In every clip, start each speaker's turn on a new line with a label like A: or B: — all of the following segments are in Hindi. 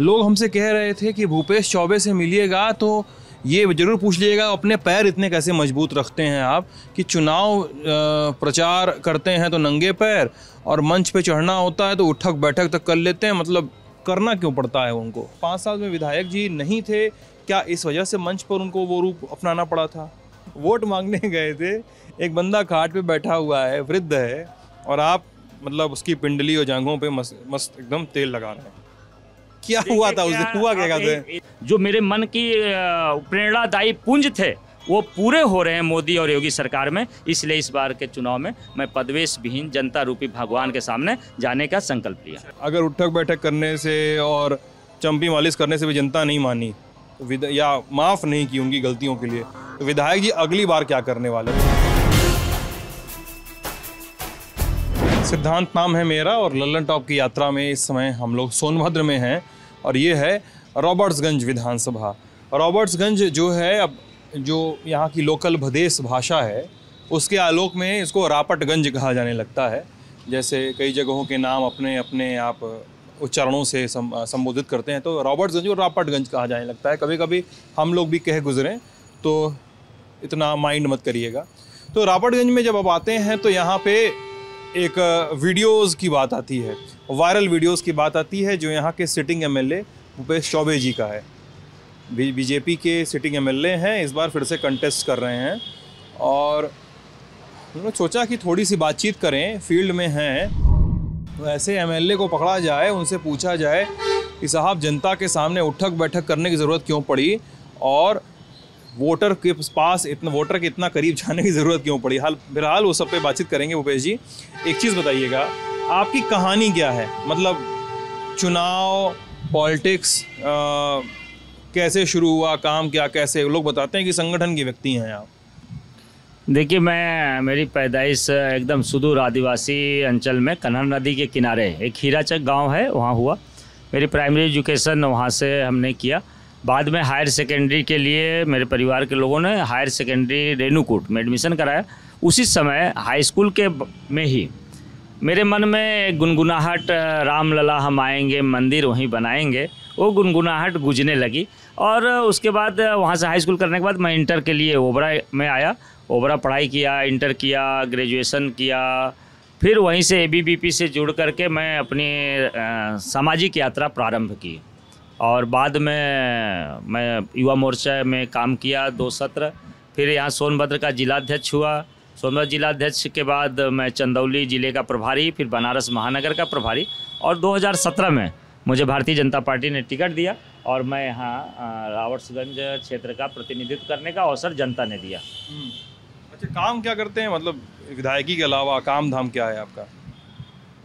A: लोग हमसे कह रहे थे कि भूपेश चौबे से मिलिएगा तो ये जरूर पूछ लीजिएगा अपने पैर इतने कैसे मजबूत रखते हैं आप कि चुनाव प्रचार करते हैं तो नंगे पैर और मंच पे चढ़ना होता है तो उठक बैठक तक कर लेते हैं मतलब करना क्यों पड़ता है उनको पाँच साल में विधायक जी नहीं थे क्या इस वजह से मंच पर उनको वो रूप अपनाना पड़ा था वोट मांगने गए थे एक बंदा खाट पे बैठा हुआ है वृद्ध है और आप मतलब उसकी पिंडली और जांघों पे मस्त मस्त एकदम तेल लगा रहे हैं क्या हुआ था उस दिन हुआ क्या कहते हैं
B: जो मेरे मन की प्रेरणादायी पुंज थे वो पूरे हो रहे हैं मोदी और योगी सरकार में इसलिए इस बार के चुनाव में मैं पदवेश विहीन जनता रूपी भगवान के सामने जाने का संकल्प लिया
A: अगर उठक बैठक करने से और चंपी मालिश करने से भी जनता नहीं मानी तो या माफ़ नहीं की उनकी गलतियों के लिए तो विधायक जी अगली बार क्या करने वाले हैं सिद्धांत नाम है मेरा और लल्लन टॉप की यात्रा में इस समय हम लोग सोनभद्र में हैं और ये है रॉबर्ट्सगंज विधानसभा रॉबर्ट्सगंज जो है अब जो यहाँ की लोकल भदेश भाषा है उसके आलोक में इसको रापटगंज कहा जाने लगता है जैसे कई जगहों के नाम अपने अपने आप उच्चारणों से संबोधित करते हैं तो रॉबर्ट्सगंज और रापटगंज कहा जाने लगता है कभी कभी हम लोग भी कह गुजरें तो इतना माइंड मत करिएगा तो रापटगंज में जब आप आते हैं तो यहाँ पे एक वीडियोस की बात आती है वायरल वीडियोस की बात आती है जो यहाँ के सिटिंग एमएलए भूपेश चौबे जी का है बीजेपी के सिटिंग एमएलए हैं इस बार फिर से कंटेस्ट कर रहे हैं और उन्होंने सोचा कि थोड़ी सी बातचीत करें फील्ड में हैं तो ऐसे एमएलए को पकड़ा जाए उनसे पूछा जाए कि साहब जनता के सामने उठक बैठक करने की ज़रूरत क्यों पड़ी और वोटर के पास इतना वोटर के इतना करीब जाने की ज़रूरत क्यों पड़ी हाल फिलहाल वो सब पे बातचीत करेंगे भूपेश जी एक चीज़ बताइएगा आपकी कहानी क्या है मतलब चुनाव पॉलिटिक्स कैसे शुरू हुआ काम क्या कैसे लोग बताते हैं कि संगठन के व्यक्ति हैं आप
B: देखिए मैं मेरी पैदाइश एकदम सुदूर आदिवासी अंचल में कन्हा नदी के किनारे एक हीराचक गांव है वहाँ हुआ मेरी प्राइमरी एजुकेशन वहाँ से हमने किया बाद में हायर सेकेंडरी के लिए मेरे परिवार के लोगों ने हायर सेकेंडरी रेणुकूट में एडमिशन कराया उसी समय हाई स्कूल के में ही मेरे मन में गुनगुनाहट राम लला हम आएंगे मंदिर वहीं बनाएंगे वो गुनगुनाहट गुजने लगी और उसके बाद वहाँ से हाई स्कूल करने के बाद मैं इंटर के लिए ओबरा में आया ओबरा पढ़ाई किया इंटर किया ग्रेजुएशन किया फिर वहीं से ए से जुड़ करके मैं अपनी सामाजिक यात्रा प्रारंभ की और बाद में मैं युवा मोर्चा में काम किया दो सत्र फिर यहाँ सोनभद्र का जिलाध्यक्ष हुआ सोनभद्र जिलाध्यक्ष के बाद मैं चंदौली ज़िले का प्रभारी फिर बनारस महानगर का प्रभारी और 2017 में मुझे भारतीय जनता पार्टी ने टिकट दिया और मैं यहाँ रावटसगंज क्षेत्र का प्रतिनिधित्व करने का अवसर जनता ने दिया
A: हम्म। अच्छा काम क्या करते हैं मतलब विधायकी के अलावा काम धाम क्या है आपका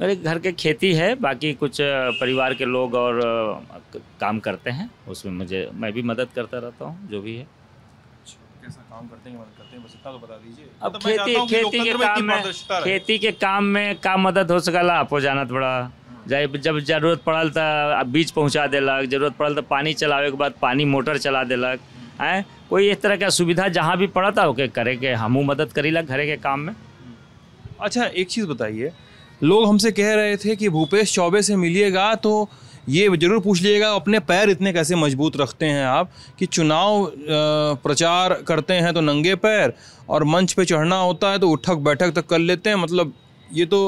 B: मेरे घर के खेती है बाकी कुछ परिवार के लोग और काम करते हैं उसमें मुझे मैं भी मदद करता रहता हूँ जो भी है काम करते हैं मदद करते हैं बस इतना तो बता दीजिए अब तो खेती खेती के काम में खेती के काम में काम मदद हो सकला आपको जाना थोड़ा हम्म। जब जरूरत पड़ल तो बीज पहुँचा दिलक जरूरत पड़ल तो पानी चलावे के बाद पानी मोटर चला दिलक है हम्म। कोई इस तरह का सुविधा जहाँ भी पड़ा था के करे के हमू मदद करी लग घरे के काम में हम्म। अच्छा एक चीज़ बताइए
A: लोग हमसे कह रहे थे कि भूपेश चौबे से मिलिएगा तो ये जरूर पूछ लीजिएगा अपने पैर इतने कैसे मजबूत रखते हैं आप कि चुनाव प्रचार करते हैं तो नंगे पैर और मंच पे चढ़ना होता है तो उठक बैठक तक कर लेते हैं मतलब ये तो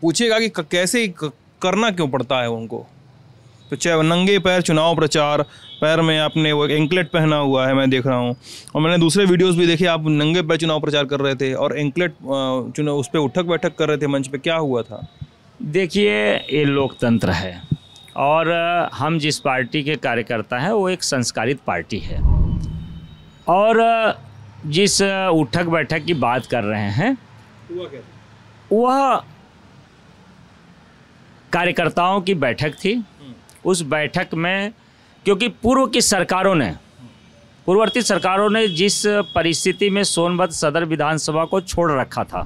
A: पूछिएगा कि कैसे करना क्यों पड़ता है उनको तो नंगे पैर चुनाव प्रचार पैर में आपने वो एंकलेट पहना हुआ है मैं देख रहा हूँ और मैंने दूसरे वीडियोस भी देखे आप नंगे पैर चुनाव प्रचार कर रहे थे और एंकलेट चुनाव उस पर उठक बैठक कर रहे थे
B: मंच पर क्या हुआ था देखिए ये लोकतंत्र है और हम जिस पार्टी के कार्यकर्ता हैं वो एक संस्कारित पार्टी है और जिस उठक बैठक की बात कर रहे हैं वह कार्यकर्ताओं की बैठक थी उस बैठक में क्योंकि पूर्व की सरकारों ने पूर्ववर्ती सरकारों ने जिस परिस्थिति में सोनभद्र सदर विधानसभा को छोड़ रखा था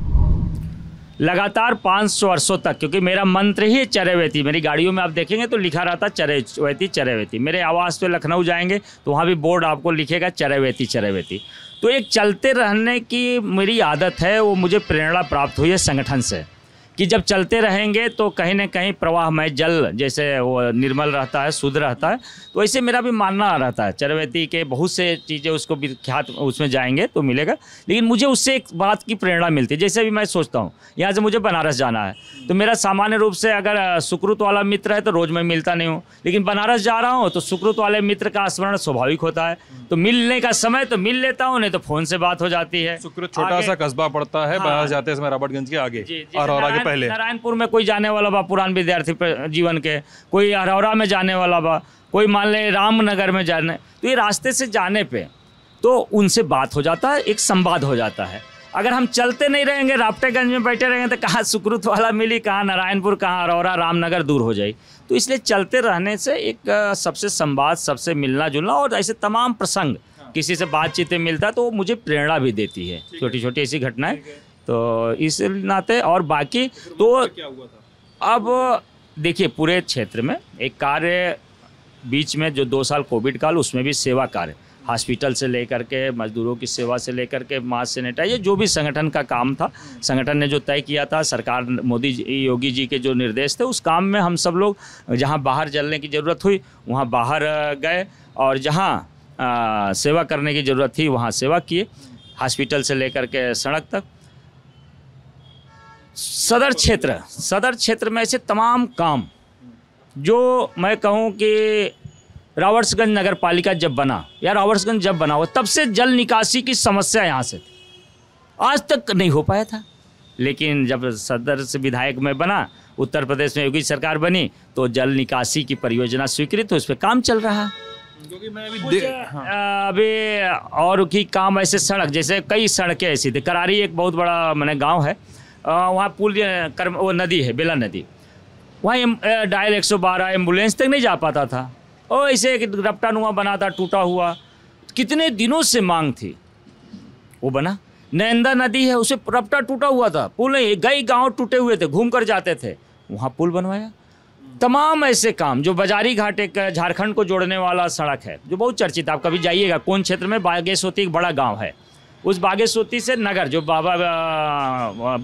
B: लगातार 500 वर्षों तक क्योंकि मेरा मंत्र ही चरेवेती मेरी गाड़ियों में आप देखेंगे तो लिखा रहा था चरेवेती चरैवैती मेरे आवास पे लखनऊ जाएंगे तो वहाँ भी बोर्ड आपको लिखेगा चरेवेती चरेवेती तो एक चलते रहने की मेरी आदत है वो मुझे प्रेरणा प्राप्त हुई है संगठन से कि जब चलते रहेंगे तो कहीं ना कहीं प्रवाहमय जल जैसे वो निर्मल रहता है शुद्ध रहता है तो ऐसे मेरा भी मानना रहता है चरवेती के बहुत से चीज़ें उसको विख्यात उसमें जाएंगे तो मिलेगा लेकिन मुझे उससे एक बात की प्रेरणा मिलती है जैसे भी मैं सोचता हूँ यहाँ से मुझे बनारस जाना है तो मेरा सामान्य रूप से अगर सुकृत वाला मित्र है तो रोज़ मैं मिलता नहीं हूँ लेकिन बनारस जा रहा हूँ तो सुकृत वाले मित्र का स्मरण स्वाभाविक होता है तो मिलने का समय तो मिल लेता हूँ नहीं तो फ़ोन से बात हो जाती है सुकृत छोटा सा कस्बा पड़ता है हाँ। बनारस जाते समय राबर्टगंज के आगे और आगे पहले नारायणपुर में कोई जाने वाला बा पुरान विद्यार्थी जीवन के कोई अरौरा में जाने वाला बा कोई मान लें रामनगर में जाने तो ये रास्ते से जाने पे तो उनसे बात हो जाता है एक संवाद हो जाता है अगर हम चलते नहीं रहेंगे रापटेगंज में बैठे रहेंगे तो कहाँ सुकृत वाला मिली कहाँ नारायणपुर कहाँ अरौरा रामनगर दूर हो जाए तो इसलिए चलते रहने से एक सबसे संवाद सबसे मिलना जुलना और ऐसे तमाम प्रसंग किसी से बातचीत में मिलता है तो वो मुझे प्रेरणा भी देती है छोटी छोटी ऐसी घटनाएं तो इस नाते और बाकी तो क्या हुआ था अब देखिए पूरे क्षेत्र में एक कार्य बीच में जो दो साल कोविड काल उसमें भी सेवा कार्य हॉस्पिटल से लेकर के मजदूरों की सेवा से लेकर के मास्क सैनिटाइजर जो भी संगठन का काम था संगठन ने जो तय किया था सरकार मोदी जी योगी जी के जो निर्देश थे उस काम में हम सब लोग जहाँ बाहर जलने की ज़रूरत हुई वहाँ बाहर गए और जहाँ सेवा करने की ज़रूरत थी वहाँ सेवा किए हॉस्पिटल से लेकर के सड़क तक सदर क्षेत्र सदर क्षेत्र में ऐसे तमाम काम जो मैं कहूँ कि रावर्सगंज नगर पालिका जब बना या रावर्सगंज जब बना हुआ तब से जल निकासी की समस्या यहाँ से थी आज तक नहीं हो पाया था लेकिन जब सदर से विधायक में बना उत्तर प्रदेश में योगी सरकार बनी तो जल निकासी की परियोजना स्वीकृत उस तो पर काम चल रहा है क्योंकि मैं अभी हाँ। अभी और की काम ऐसे सड़क जैसे कई सड़कें ऐसी थी करारी एक बहुत बड़ा मैंने गांव है वहाँ पुल कर्म वो नदी है बेला नदी वहाँ डायल एक सौ बारह एम्बुलेंस तक नहीं जा पाता था और ऐसे एक रपटा नुआ बना था टूटा हुआ कितने दिनों से मांग थी वो बना नैंदा नदी है उसे रपटा टूटा हुआ था पुल नहीं गई गांव टूटे हुए थे घूम कर जाते थे वहाँ पुल बनवाया तमाम ऐसे काम जो बाजारी घाटे का झारखंड को जोड़ने वाला सड़क है जो बहुत चर्चित आप कभी जाइएगा कौन क्षेत्र में बागेश होती एक बड़ा गाँव है उस बागेश्वती से नगर जो बाबा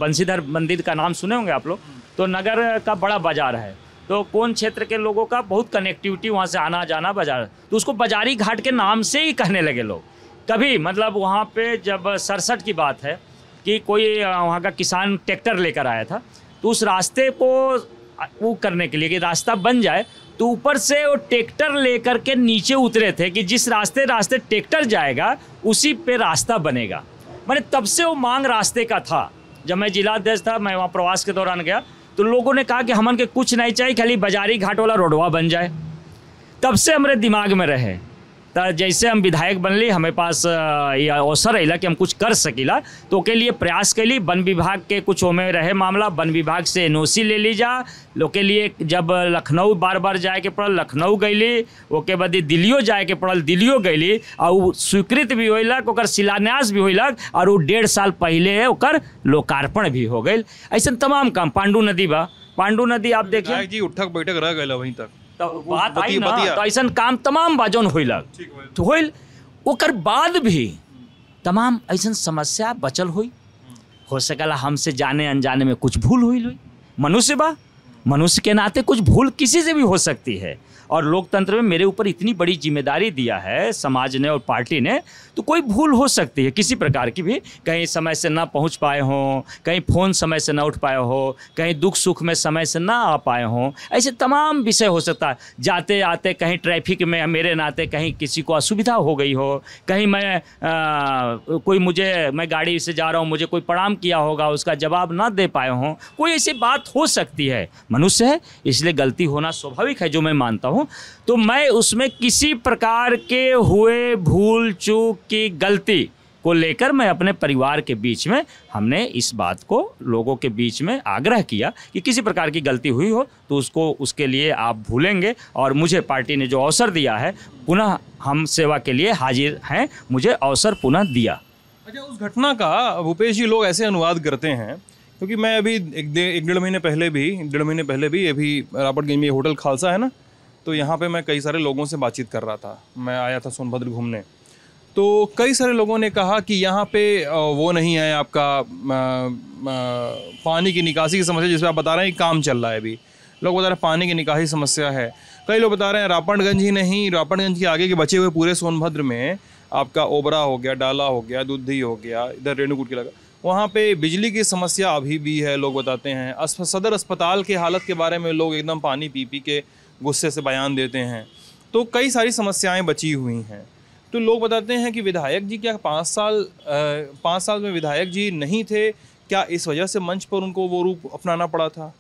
B: बंशीधर मंदिर का नाम सुने होंगे आप लोग तो नगर का बड़ा बाजार है तो कौन क्षेत्र के लोगों का बहुत कनेक्टिविटी वहाँ से आना जाना बाजार तो उसको बाजारी घाट के नाम से ही कहने लगे लोग कभी मतलब वहाँ पे जब सड़सठ की बात है कि कोई वहाँ का किसान ट्रैक्टर लेकर आया था तो उस रास्ते को वो करने के लिए कि रास्ता बन जाए तो ऊपर से वो ट्रैक्टर लेकर के नीचे उतरे थे कि जिस रास्ते रास्ते ट्रैक्टर जाएगा उसी पे रास्ता बनेगा मैंने तब से वो मांग रास्ते का था जब मैं जिला अध्यक्ष था मैं वहाँ प्रवास के दौरान गया तो लोगों ने कहा कि हमन के कुछ नहीं चाहिए खाली बाजारी घाट वाला रोडवा बन जाए तब से हमारे दिमाग में रहे तो जैसे हम विधायक बनली हमें पास ये अवसर अला कि हम कुछ कर सकीला तो के लिए प्रयास कैली वन विभाग के कुछ होमे रहे मामला वन विभाग से एन ले ली जा लोग के लिए जब लखनऊ बार बार जाए के पड़ल लखनऊ गैली ओके बाद दिल्लियों जाए के पड़ल दिल्लियों गैली और स्वीकृत भी होलक और शिलान्यास भी होलक और वो डेढ़ साल पहले और लोकार्पण भी हो गई ऐसा तमाम काम पांडू नदी बा पांडू नदी आप देखिए
A: जी उठक बैठक रह गए वहीं तक तो बात आई ना तो
B: ऐसा काम तमाम बाजौन हो तो बाद भी तमाम ऐसा समस्या बचल हुई हम्म। हो सकला हमसे जाने अनजाने में कुछ भूल हुई हुई मनुष्य बा मनुष्य के नाते कुछ भूल किसी से भी हो सकती है और लोकतंत्र में मेरे ऊपर इतनी बड़ी जिम्मेदारी दिया है समाज ने और पार्टी ने तो कोई भूल हो सकती है किसी प्रकार की भी कहीं समय से ना पहुंच पाए हों कहीं फ़ोन समय से ना उठ पाए हो कहीं दुख सुख में समय से ना आ पाए हों ऐसे तमाम विषय हो सकता है जाते आते कहीं ट्रैफिक में मेरे नाते कहीं किसी को असुविधा हो गई हो कहीं मैं आ, कोई मुझे मैं गाड़ी से जा रहा हूँ मुझे कोई प्रणाम किया होगा उसका जवाब ना दे पाए हों कोई ऐसी बात हो सकती है मनुष्य है इसलिए गलती होना स्वाभाविक है जो मैं मानता हूँ हूँ तो मैं उसमें किसी प्रकार के हुए भूल चूक की गलती को लेकर मैं अपने परिवार के बीच में हमने इस बात को लोगों के बीच में आग्रह किया कि किसी प्रकार की गलती हुई हो तो उसको उसके लिए आप भूलेंगे और मुझे पार्टी ने जो अवसर दिया है पुनः हम सेवा के लिए हाजिर हैं मुझे अवसर पुनः दिया
A: अच्छा उस घटना का भूपेश जी लोग ऐसे अनुवाद करते हैं क्योंकि मैं अभी एक डेढ़ महीने पहले भी डेढ़ महीने पहले भी अभी रापटगंज में होटल खालसा है ना तो यहाँ पे मैं कई सारे लोगों से बातचीत कर रहा था मैं आया था सोनभद्र घूमने तो कई सारे लोगों ने कहा कि यहाँ पे वो नहीं है आपका पानी की निकासी की समस्या जिसमें आप बता रहे हैं काम चल रहा है अभी लोग बता रहे हैं पानी की निकासी समस्या है कई लोग बता रहे हैं रापणगंज ही नहीं रापणगंज के आगे के बचे हुए पूरे सोनभद्र में आपका ओबरा हो गया डाला हो गया दुधी हो गया इधर रेणुकूट की लगा वहाँ पे बिजली की समस्या अभी भी है लोग बताते हैं सदर अस्पताल के हालत के बारे में लोग एकदम पानी पी पी के गुस्से से बयान देते हैं तो कई सारी समस्याएं बची हुई हैं तो लोग बताते हैं कि विधायक जी क्या पाँच साल पाँच साल में विधायक जी नहीं थे क्या इस वजह से मंच पर उनको वो रूप अपनाना पड़ा था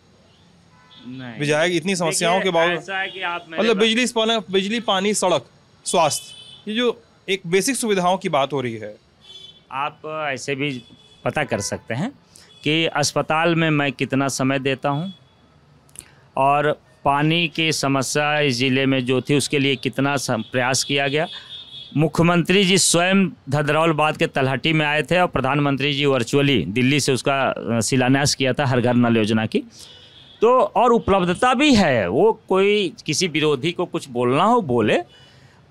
A: विधायक इतनी समस्याओं के बावजूद मतलब बिजली बिजली पानी सड़क स्वास्थ्य ये जो एक बेसिक सुविधाओं की बात हो रही है
B: आप ऐसे भी पता कर सकते हैं कि अस्पताल में मैं कितना समय देता हूँ और पानी की समस्या इस ज़िले में जो थी उसके लिए कितना प्रयास किया गया मुख्यमंत्री जी स्वयं बाद के तलहटी में आए थे और प्रधानमंत्री जी वर्चुअली दिल्ली से उसका शिलान्यास किया था हर घर नल योजना की तो और उपलब्धता भी है वो कोई किसी विरोधी को कुछ बोलना हो बोले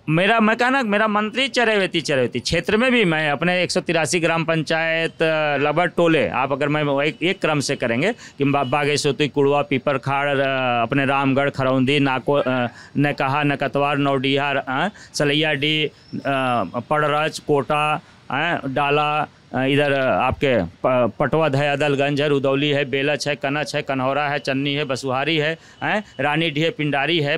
B: मेरा मैं कहना मेरा मंत्री चरेवेती चरेवेती क्षेत्र में भी मैं अपने एक ग्राम पंचायत लबर टोले आप अगर मैं एक, एक क्रम से करेंगे कि बागेश्वती कुड़वा पीपरखाड़ अपने रामगढ़ खरौंदी नाको नकहा नकतवार नौडीहा सलैया डी पड़रज कोटा डाला इधर आपके पटवा है अदलगंज है रुदौली है बेलच है कनच है कन्हौरा है चन्नी है बसुहारी है हैं रानी डी है पिंडारी है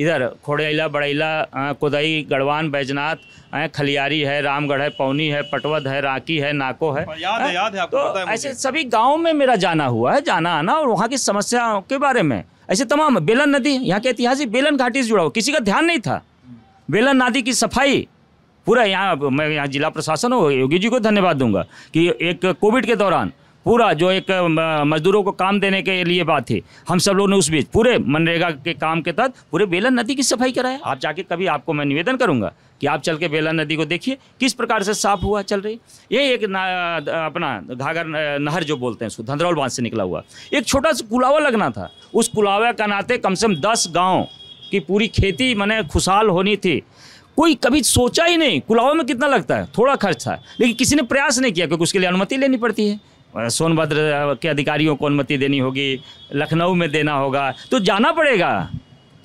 B: इधर खोड़ैला बड़ैला कोदई गढ़वान बैजनाथ है खलियारी है रामगढ़ है पौनी है पटवद है राकी है नाको है याद है याद है आपको तो पता है ऐसे सभी गाँव में मेरा जाना हुआ है जाना आना और वहाँ की समस्याओं के बारे में ऐसे तमाम बेलन नदी यहाँ के ऐतिहासिक बेलन घाटी से जुड़ा हुआ किसी का ध्यान नहीं था बेलन नदी की सफाई पूरा यहाँ मैं यहाँ जिला प्रशासन हो योगी जी को धन्यवाद दूंगा कि एक कोविड के दौरान पूरा जो एक मजदूरों को काम देने के लिए बात थी हम सब लोगों ने उस बीच पूरे मनरेगा के काम के तहत पूरे बेलन नदी की सफाई कराया आप जाके कभी आपको मैं निवेदन करूंगा कि आप चल के बेलन नदी को देखिए किस प्रकार से साफ हुआ चल रही ये एक अपना घाघर नहर जो बोलते हैं उसको धंधरौल बांध से निकला हुआ एक छोटा सा कुलावा लगना था उस कुलावा का नाते कम से कम दस गाँव की पूरी खेती मैंने खुशहाल होनी थी कोई कभी सोचा ही नहीं कुलावा में कितना लगता है थोड़ा खर्च था लेकिन किसी ने प्रयास नहीं किया क्योंकि उसके लिए अनुमति लेनी पड़ती है सोनभद्र के अधिकारियों को अनुमति देनी होगी लखनऊ में देना होगा तो जाना पड़ेगा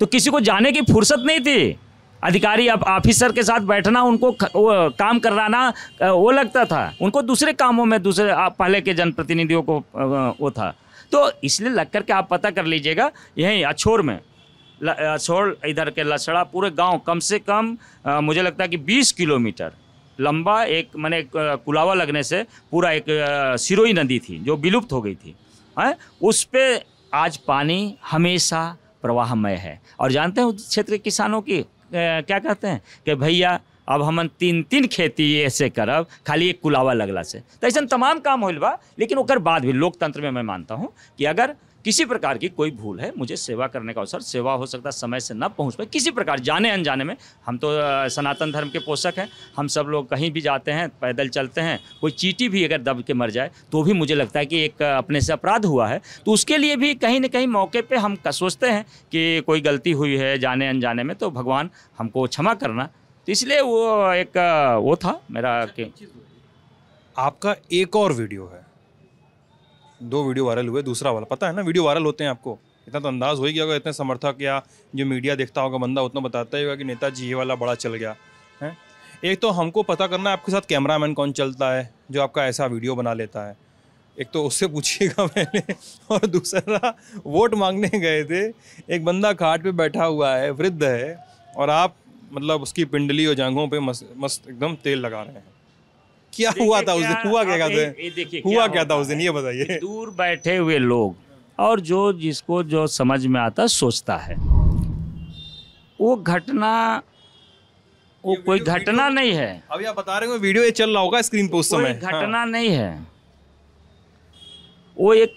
B: तो किसी को जाने की फुर्सत नहीं थी अधिकारी अब ऑफिसर के साथ बैठना उनको वो, काम करवाना वो लगता था उनको दूसरे कामों में दूसरे पहले के जनप्रतिनिधियों को वो था तो इसलिए लग करके आप पता कर लीजिएगा यहीं अछोर में छोड़ इधर के लसड़ा पूरे गांव कम से कम आ, मुझे लगता है कि बीस किलोमीटर लंबा एक मैंने कुलावा लगने से पूरा एक सिरोई नदी थी जो विलुप्त हो गई थी है उस पर आज पानी हमेशा प्रवाहमय है और जानते हैं उस क्षेत्र के किसानों की क्या कहते हैं कि भैया अब हम तीन तीन खेती ऐसे करब खाली एक कुलावा लगला से तो ऐसा तमाम काम होल बा लेकिन ओकर बाद भी लोकतंत्र में मैं मानता हूँ कि अगर किसी प्रकार की कोई भूल है मुझे सेवा करने का अवसर सेवा हो सकता समय से ना पहुंच पाए किसी प्रकार जाने अनजाने में हम तो सनातन धर्म के पोषक हैं हम सब लोग कहीं भी जाते हैं पैदल चलते हैं कोई चीटी भी अगर दब के मर जाए तो भी मुझे लगता है कि एक अपने से अपराध हुआ है तो उसके लिए भी कहीं ना कहीं मौके पर हम सोचते हैं कि कोई गलती हुई है जाने अनजाने में तो भगवान हमको क्षमा करना तो इसलिए वो एक वो था मेरा अच्छा, कि आपका एक और वीडियो है दो वीडियो वायरल हुए दूसरा वाला
A: पता है ना वीडियो वायरल होते हैं आपको इतना तो अंदाज हो ही गया होगा इतने समर्थक या जो मीडिया देखता होगा बंदा उतना बताता ही होगा कि नेताजी ये वाला बड़ा चल गया है एक तो हमको पता करना है आपके साथ कैमरामैन कौन चलता है जो आपका ऐसा वीडियो बना लेता है एक तो उससे पूछिएगा मैंने और दूसरा वोट मांगने गए थे एक बंदा खाट पे बैठा हुआ है वृद्ध है और आप मतलब उसकी पिंडली और जांघों पे मस्त मस्त एकदम तेल लगा रहे हैं क्या हुआ था उस दिन हुआ क्या कहते हैं हुआ क्या था उस
B: दिन ये बताइए दूर बैठे हुए लोग और जो जिसको जो समझ में आता सोचता है वो घटना वो कोई घटना नहीं है
A: अभी आप बता रहे हो वीडियो ये चल रहा होगा स्क्रीन पे उस समय हाँ। घटना
B: नहीं है वो एक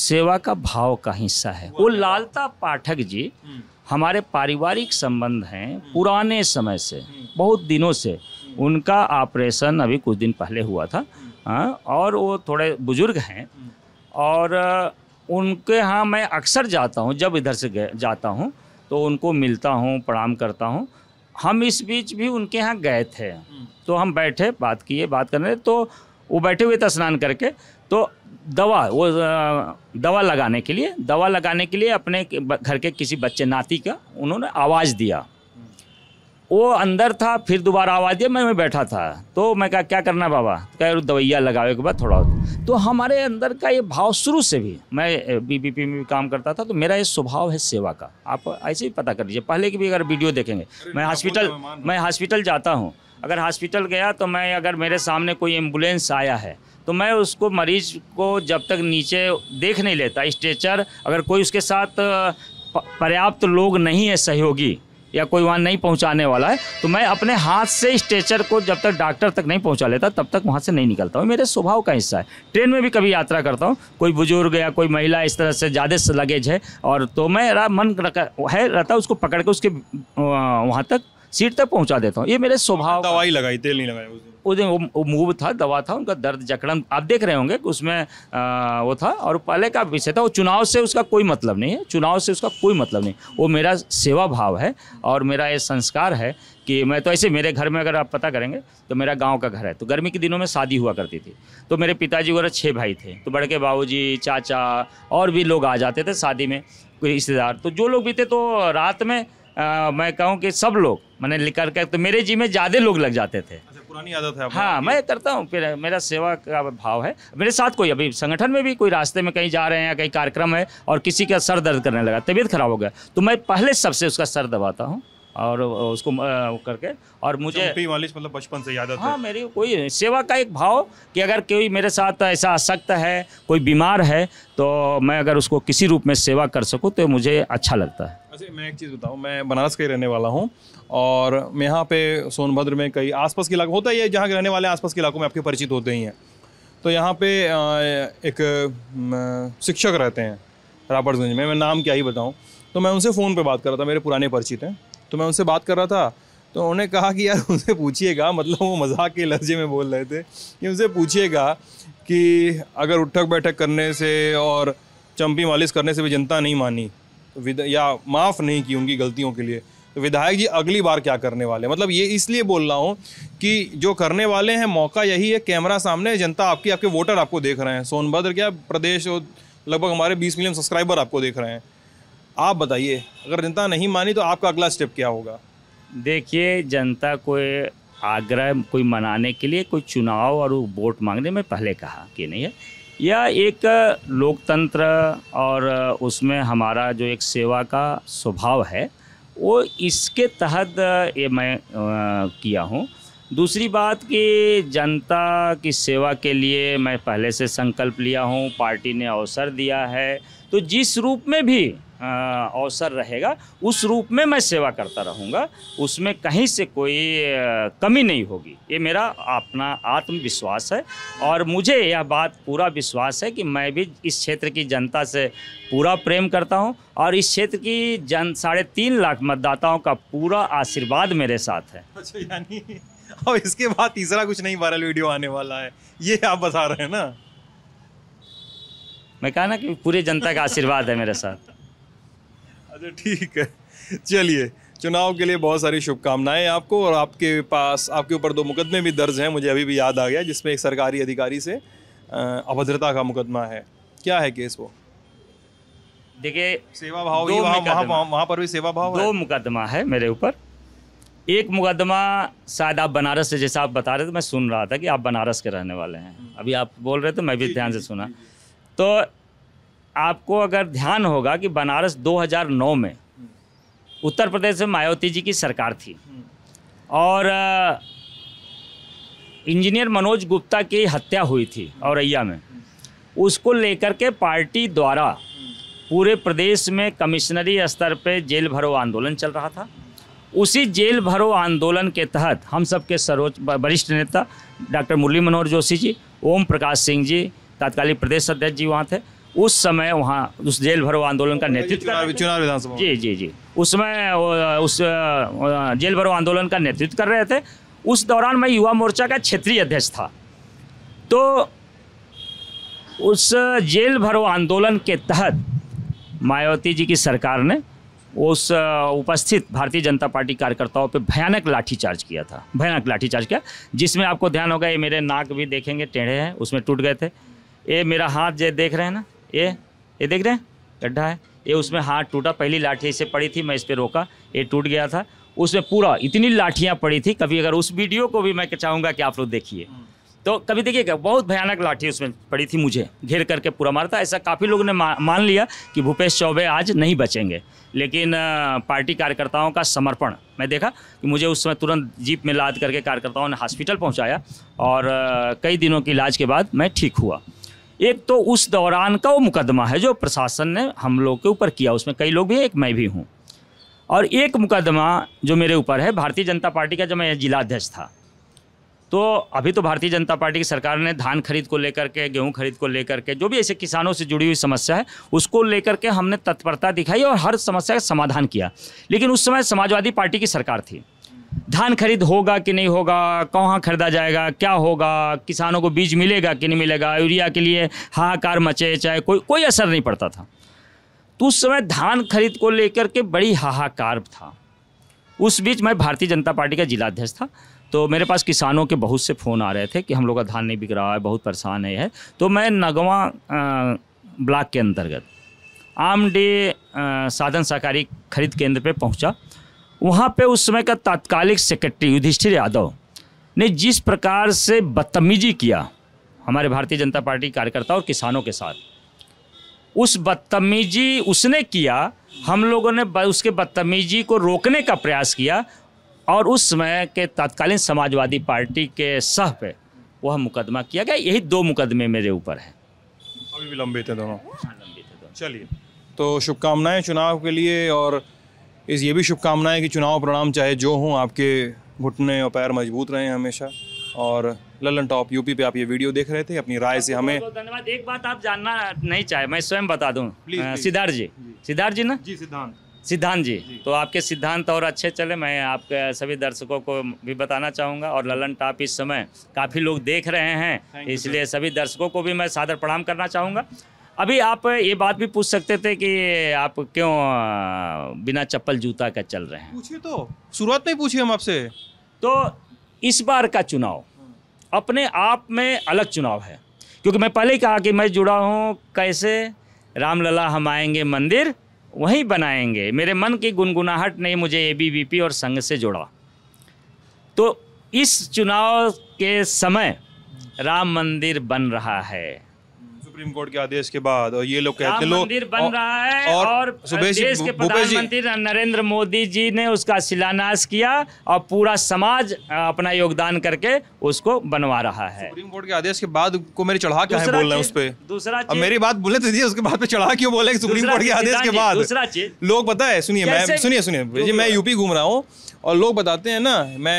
B: सेवा का भाव का हिस्सा है वो लालता पाठक जी हम्म। हमारे पारिवारिक संबंध हैं पुराने समय से बहुत दिनों से उनका ऑपरेशन अभी कुछ दिन पहले हुआ था आ, हाँ, और वो थोड़े बुजुर्ग हैं और उनके यहाँ मैं अक्सर जाता हूँ जब इधर से जाता हूँ तो उनको मिलता हूँ प्रणाम करता हूँ हम इस बीच भी उनके यहाँ गए थे तो हम बैठे बात किए बात करने तो वो बैठे हुए थे स्नान करके तो दवा वो दवा लगाने के लिए दवा लगाने के लिए अपने घर के किसी बच्चे नाती का उन्होंने आवाज़ दिया वो अंदर था फिर दोबारा आवाज़ दिया मैं मैं बैठा था तो मैं कहा क्या करना बाबा तो कह दवैया लगावे के बाद थोड़ा तो हमारे अंदर का ये भाव शुरू से भी मैं बीबीपी में भी काम करता था तो मेरा ये स्वभाव है सेवा का आप ऐसे ही पता कर लीजिए पहले की भी अगर वीडियो देखेंगे मैं हॉस्पिटल मैं हॉस्पिटल जाता हूँ अगर हॉस्पिटल गया तो मैं अगर मेरे सामने कोई एम्बुलेंस आया है तो मैं उसको मरीज को जब तक नीचे देख नहीं लेता स्ट्रेचर अगर कोई उसके साथ पर्याप्त लोग नहीं है सहयोगी या कोई वहाँ नहीं पहुँचाने वाला है तो मैं अपने हाथ से स्ट्रेचर को जब तक डॉक्टर तक नहीं पहुँचा लेता तब तक वहाँ से नहीं निकलता हूँ मेरे स्वभाव का हिस्सा है ट्रेन में भी कभी यात्रा करता हूँ कोई बुजुर्ग या कोई महिला इस तरह से ज़्यादा से लगेज है और तो मैं मन रखा है रहता उसको पकड़ के उसके वहाँ तक सीट तक पहुँचा देता हूँ ये मेरे स्वभाव दवाई लगाई तेल नहीं लगाया उस दिन वो मूव था दवा था उनका दर्द जकड़न आप देख रहे होंगे कि उसमें आ, वो था और पहले का विषय था वो चुनाव से उसका कोई मतलब नहीं है चुनाव से उसका कोई मतलब नहीं वो मेरा सेवा भाव है और मेरा ये संस्कार है कि मैं तो ऐसे मेरे घर में अगर आप पता करेंगे तो मेरा गांव का घर है तो गर्मी के दिनों में शादी हुआ करती थी तो मेरे पिताजी वगैरह छः भाई थे तो बड़के बाबूजी चाचा और भी लोग आ जाते थे शादी में कोई रिश्तेदार तो जो लोग भी थे तो रात में आ, मैं कहूँ कि सब लोग मैंने लिख के तो मेरे जी में ज़्यादा लोग लग जाते थे पुरानी आदत है हाँ मैं करता हूँ मेरा सेवा का भाव है मेरे साथ कोई अभी संगठन में भी कोई रास्ते में कहीं जा रहे हैं या कहीं कार्यक्रम है और किसी का सर दर्द करने लगा तबीयत खराब हो गया तो मैं पहले सबसे उसका सर दबाता हूँ और उसको करके और मुझे अच्छा,
A: मतलब बचपन से याद हाँ मेरी
B: कोई सेवा का एक भाव कि अगर कोई मेरे साथ ऐसा असक्त है कोई बीमार है तो मैं अगर उसको किसी रूप में सेवा कर सकूँ तो मुझे अच्छा लगता है
A: अच्छा मैं एक चीज़ बताऊँ मैं बनारस का ही रहने वाला हूँ और मैं यहाँ पे सोनभद्र में कई आसपास के इलाकों होता ही है जहाँ के रहने वाले आसपास के इलाकों में आपके परिचित होते ही हैं तो यहाँ पे एक शिक्षक रहते हैं रापड़गंज में मैं नाम क्या ही बताऊँ तो मैं उनसे फ़ोन पर बात कर रहा था मेरे पुराने परिचित हैं तो मैं उनसे बात कर रहा था तो उन्होंने कहा कि यार उनसे पूछिएगा मतलब वो मजाक के लहजे में बोल रहे थे कि उनसे पूछिएगा कि अगर उठक बैठक करने से और चंपी मालिश करने से भी जनता नहीं मानी या माफ़ नहीं की उनकी गलतियों के लिए तो विधायक जी अगली बार क्या करने वाले मतलब ये इसलिए बोल रहा हूँ कि जो करने वाले हैं मौका यही है कैमरा सामने जनता आपकी आपके वोटर आपको देख रहे हैं सोनभद्र क्या प्रदेश और लगभग हमारे बीस मिलियन सब्सक्राइबर आपको देख रहे हैं आप बताइए अगर जनता नहीं मानी तो आपका अगला स्टेप क्या होगा
B: देखिए जनता को आग्रह कोई मनाने के लिए कोई चुनाव और वोट मांगने में पहले कहा कि नहीं है या एक लोकतंत्र और उसमें हमारा जो एक सेवा का स्वभाव है वो इसके तहत ये मैं किया हूँ दूसरी बात कि जनता की सेवा के लिए मैं पहले से संकल्प लिया हूँ पार्टी ने अवसर दिया है तो जिस रूप में भी अवसर रहेगा उस रूप में मैं सेवा करता रहूँगा उसमें कहीं से कोई कमी नहीं होगी ये मेरा अपना आत्मविश्वास है और मुझे यह बात पूरा विश्वास है कि मैं भी इस क्षेत्र की जनता से पूरा प्रेम करता हूँ और इस क्षेत्र की जन साढ़े तीन लाख मतदाताओं का पूरा आशीर्वाद मेरे साथ है
A: अच्छा यानी और इसके बाद तीसरा कुछ नहीं वायरल वीडियो आने वाला है ये आप बता रहे हैं ना
B: मैं कहा ना कि पूरी जनता का आशीर्वाद है मेरे साथ अच्छा ठीक है चलिए चुनाव के
A: लिए बहुत सारी शुभकामनाएं आपको और आपके पास आपके ऊपर दो मुकदमे भी दर्ज हैं मुझे अभी भी याद आ गया जिसमें एक सरकारी अधिकारी से अभद्रता का मुकदमा है क्या है केस वो देखिए सेवा भाव दो वहाँ वहाँ
B: वहाँ पर भी सेवा भाव दो मुकदमा है मेरे ऊपर एक मुकदमा शायद आप बनारस से जैसा आप बता रहे थे मैं सुन रहा था कि आप बनारस के रहने वाले हैं हम्म। अभी आप बोल रहे थे मैं भी ध्यान से सुना तो आपको अगर ध्यान होगा कि बनारस 2009 में उत्तर प्रदेश में मायावती जी की सरकार थी और इंजीनियर मनोज गुप्ता की हत्या हुई थी औरैया में उसको लेकर के पार्टी द्वारा पूरे प्रदेश में कमिश्नरी स्तर पे जेल भरो आंदोलन चल रहा था उसी जेल भरो आंदोलन के तहत हम सब के सर्वोच्च वरिष्ठ नेता डॉक्टर मुरली मनोहर जोशी जी ओम प्रकाश सिंह जी तत्कालीन प्रदेश अध्यक्ष जी वहाँ थे उस समय वहाँ उस जेल भरो आंदोलन का नेतृत्व चुनाव विधानसभा जी जी जी उस समय उस जेल भरो आंदोलन का नेतृत्व कर रहे थे उस दौरान मैं युवा मोर्चा का क्षेत्रीय अध्यक्ष था तो उस जेल भरो आंदोलन के तहत मायावती जी की सरकार ने उस उपस्थित भारतीय जनता पार्टी कार्यकर्ताओं पर भयानक लाठीचार्ज किया था भयानक लाठीचार्ज किया जिसमें आपको ध्यान होगा ये मेरे नाक भी देखेंगे टेढ़े हैं उसमें टूट गए थे ये मेरा हाथ जो देख रहे हैं ना ये ये देख रहे हैं गड्ढा है ये उसमें हाथ टूटा पहली लाठी इसे पड़ी थी मैं इस पर रोका ये टूट गया था उसमें पूरा इतनी लाठियाँ पड़ी थी कभी अगर उस वीडियो को भी मैं चाहूँगा कि आप लोग देखिए तो कभी देखिएगा बहुत भयानक लाठी उसमें पड़ी थी मुझे घेर करके पूरा मारा था ऐसा काफ़ी लोगों ने मान लिया कि भूपेश चौबे आज नहीं बचेंगे लेकिन पार्टी कार्यकर्ताओं का समर्पण मैं देखा कि मुझे उस समय तुरंत जीप में लाद करके कार्यकर्ताओं ने हॉस्पिटल पहुंचाया और कई दिनों के इलाज के बाद मैं ठीक हुआ एक तो उस दौरान का वो मुकदमा है जो प्रशासन ने हम लोग के ऊपर किया उसमें कई लोग भी एक मैं भी हूँ और एक मुकदमा जो मेरे ऊपर है भारतीय जनता पार्टी का जब मैं जिला अध्यक्ष था तो अभी तो भारतीय जनता पार्टी की सरकार ने धान खरीद को लेकर के गेहूं खरीद को लेकर के जो भी ऐसे किसानों से जुड़ी हुई समस्या है उसको लेकर के हमने तत्परता दिखाई और हर समस्या का समाधान किया लेकिन उस समय समाजवादी पार्टी की सरकार थी धान खरीद होगा कि नहीं होगा कहाँ खरीदा जाएगा क्या होगा किसानों को बीज मिलेगा कि नहीं मिलेगा यूरिया के लिए हाहाकार मचे चाहे कोई कोई असर नहीं पड़ता था तो उस समय धान खरीद को लेकर के बड़ी हाहाकार था उस बीच मैं भारतीय जनता पार्टी का जिलाध्यक्ष था तो मेरे पास किसानों के बहुत से फ़ोन आ रहे थे कि हम लोग का धान नहीं बिक रहा है बहुत परेशान है, है। तो मैं नगवा ब्लॉक के अंतर्गत आम डे साधन सहकारी खरीद केंद्र पे पहुंचा वहाँ पे उस समय का तात्कालिक सेक्रेटरी युधिष्ठिर यादव ने जिस प्रकार से बदतमीजी किया हमारे भारतीय जनता पार्टी कार्यकर्ता और किसानों के साथ उस बदतमीजी उसने किया हम लोगों ने उसके बदतमीजी को रोकने का प्रयास किया और उस समय के तत्कालीन समाजवादी पार्टी के सह पे वह मुकदमा किया गया यही दो मुकदमे मेरे ऊपर हैं अभी भी लंबे थे दोनों
A: चलिए तो शुभकामनाएं चुनाव के लिए और इस ये भी शुभकामनाएं कि चुनाव परिणाम चाहे जो हों आपके घुटने और पैर मजबूत रहें हमेशा और ललन टॉप यूपी पे आप ये वीडियो देख रहे थे अपनी राय से हमें
B: धन्यवाद एक बात आप जानना नहीं चाहे मैं स्वयं बता दूँ सिद्धार्थ जी सिद्धार्थ जी ना जी सिद्धांत सिद्धांत जी।, जी तो आपके सिद्धांत और अच्छे चले मैं आपके सभी दर्शकों को भी बताना चाहूँगा और ललन टॉप इस समय काफ़ी लोग देख रहे हैं इसलिए सभी दर्शकों को भी मैं सादर प्रणाम करना चाहूँगा अभी आप ये बात भी पूछ सकते थे कि आप क्यों बिना चप्पल जूता का चल रहे हैं पूछिए तो शुरुआत में पूछिए हम आपसे तो इस बार का चुनाव अपने आप में अलग चुनाव है क्योंकि मैं पहले ही कहा कि मैं जुड़ा हूँ कैसे रामलला हम आएंगे मंदिर वहीं बनाएंगे मेरे मन की गुनगुनाहट ने मुझे ए और संघ से जोड़ा तो इस चुनाव के समय राम मंदिर बन रहा है
A: सुप्रीम कोर्ट के आदेश के बाद और ये लोग कहते लोग मंदिर बन रहा है और, और देश के प्रधानमंत्री
B: नरेंद्र मोदी जी ने उसका शिलान्यास किया और पूरा समाज अपना योगदान करके उसको बनवा रहा है सुप्रीम
A: कोर्ट के आदेश के बाद को मेरी चढ़ा क्या है बोल रहे उस पर दूसरा मेरी बात बोले तो उसके बाद पे चढ़ा क्यों बोले सुप्रीम कोर्ट के आदेश के बाद दूसरा चीज लोग पता है सुनिए मैं सुनिए सुनिए मैं यूपी घूम रहा हूँ और लोग बताते हैं ना मैं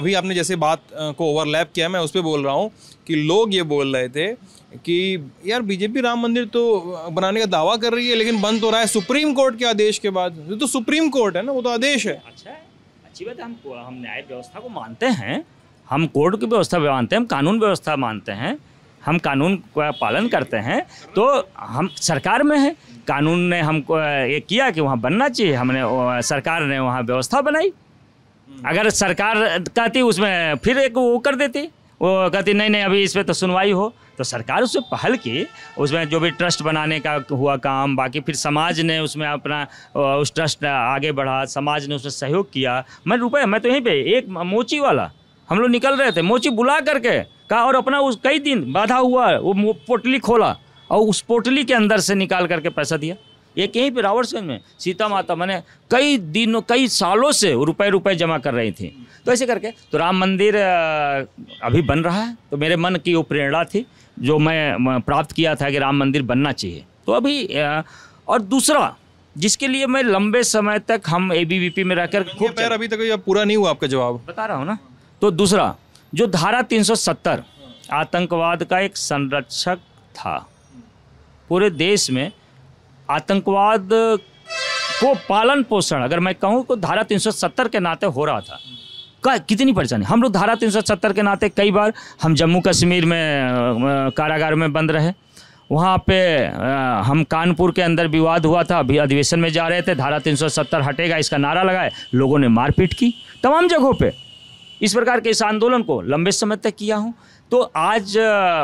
A: अभी आपने जैसे बात को ओवरलैप किया मैं उस पर बोल रहा हूँ कि लोग ये बोल रहे थे कि ये यार बीजेपी राम मंदिर तो बनाने का दावा कर रही है लेकिन बंद हो तो रहा है सुप्रीम कोर्ट के आदेश के बाद ये तो सुप्रीम कोर्ट है ना वो तो आदेश है
B: अच्छा अच्छी बात है हम हम न्याय व्यवस्था को मानते हैं हम कोर्ट की व्यवस्था मानते हैं हम कानून व्यवस्था मानते हैं हम कानून का पालन करते हैं तो हम सरकार में हैं कानून ने हमको ये किया कि वहाँ बनना चाहिए हमने सरकार ने वहाँ व्यवस्था बनाई हम्म। अगर सरकार कहती उसमें फिर एक वो कर देती वो कहती नहीं नहीं अभी इस पर तो सुनवाई हो तो सरकार उससे पहल की उसमें जो भी ट्रस्ट बनाने का हुआ काम बाकी फिर समाज ने उसमें अपना उस ट्रस्ट आगे बढ़ा समाज ने उसमें सहयोग किया मैं रुपये मैं तो यहीं पे एक मोची वाला हम लोग निकल रहे थे मोची बुला करके कहा और अपना उस कई दिन बाधा हुआ वो पोटली खोला और उस पोटली के अंदर से निकाल करके पैसा दिया ये कहीं पर रावणसगंज में सीता माता मैंने कई दिनों कई सालों से रुपए रुपए जमा कर रही थी तो ऐसे करके तो राम मंदिर अभी बन रहा है तो मेरे मन की वो प्रेरणा थी जो मैं प्राप्त किया था कि राम मंदिर बनना चाहिए तो अभी और दूसरा जिसके लिए मैं लंबे समय तक हम ए में रहकर खूब पैर अभी तक पूरा नहीं हुआ आपका जवाब बता रहा हूँ ना तो दूसरा जो धारा 370 आतंकवाद का एक संरक्षक था पूरे देश में आतंकवाद को पालन पोषण अगर मैं कहूँ तो धारा 370 के नाते हो रहा था का कितनी परेशानी हम लोग धारा 370 के नाते कई बार हम जम्मू कश्मीर में कारागार में बंद रहे वहाँ पे हम कानपुर के अंदर विवाद हुआ था अभी अधिवेशन में जा रहे थे धारा 370 हटेगा इसका नारा लगाए लोगों ने मारपीट की तमाम जगहों पे इस प्रकार के इस आंदोलन को लंबे समय तक किया हूँ तो आज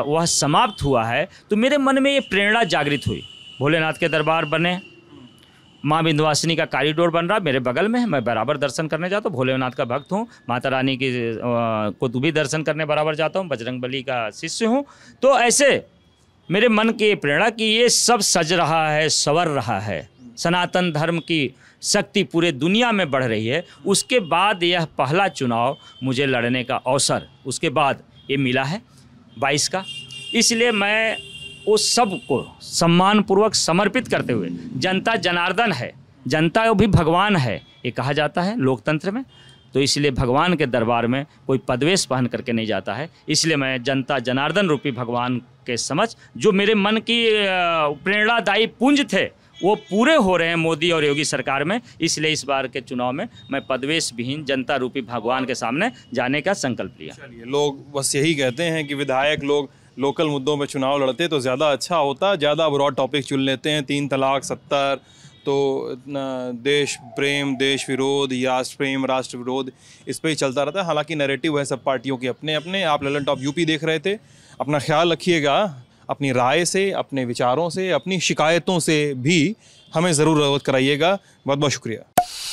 B: वह समाप्त हुआ है तो मेरे मन में ये प्रेरणा जागृत हुई भोलेनाथ के दरबार बने माँ विंध्यवासिनी का कॉरिडोर बन रहा मेरे बगल में है मैं बराबर दर्शन करने जाता हूँ भोलेनाथ का भक्त हूँ माता रानी की को भी दर्शन करने बराबर जाता हूँ बजरंग का शिष्य हूँ तो ऐसे मेरे मन की प्रेरणा कि ये सब सज रहा है सवर रहा है सनातन धर्म की शक्ति पूरे दुनिया में बढ़ रही है उसके बाद यह पहला चुनाव मुझे लड़ने का अवसर उसके बाद ये मिला है बाईस का इसलिए मैं उस सब को सम्मानपूर्वक समर्पित करते हुए जनता जनार्दन है जनता भी भगवान है ये कहा जाता है लोकतंत्र में तो इसलिए भगवान के दरबार में कोई पदवेश पहन करके नहीं जाता है इसलिए मैं जनता जनार्दन रूपी भगवान के समझ जो मेरे मन की प्रेरणादायी पुंज थे वो पूरे हो रहे हैं मोदी और योगी सरकार में इसलिए इस बार के चुनाव में मैं पदवेश विहीन जनता रूपी भगवान के सामने जाने का संकल्प लिया
A: लोग बस यही कहते हैं कि विधायक लोग लोकल मुद्दों पे चुनाव लड़ते तो ज़्यादा अच्छा होता ज़्यादा ब्रॉड टॉपिक चुन लेते हैं तीन तलाक सत्तर तो देश प्रेम देश विरोध राष्ट्र प्रेम राष्ट्र विरोध इस पर ही चलता रहता है हालांकि नैरेटिव है सब पार्टियों के अपने अपने आप ललन टॉप यूपी देख रहे थे अपना ख्याल रखिएगा अपनी राय से अपने विचारों से अपनी शिकायतों से भी हमें ज़रूर अवगत कराइएगा बहुत बहुत शुक्रिया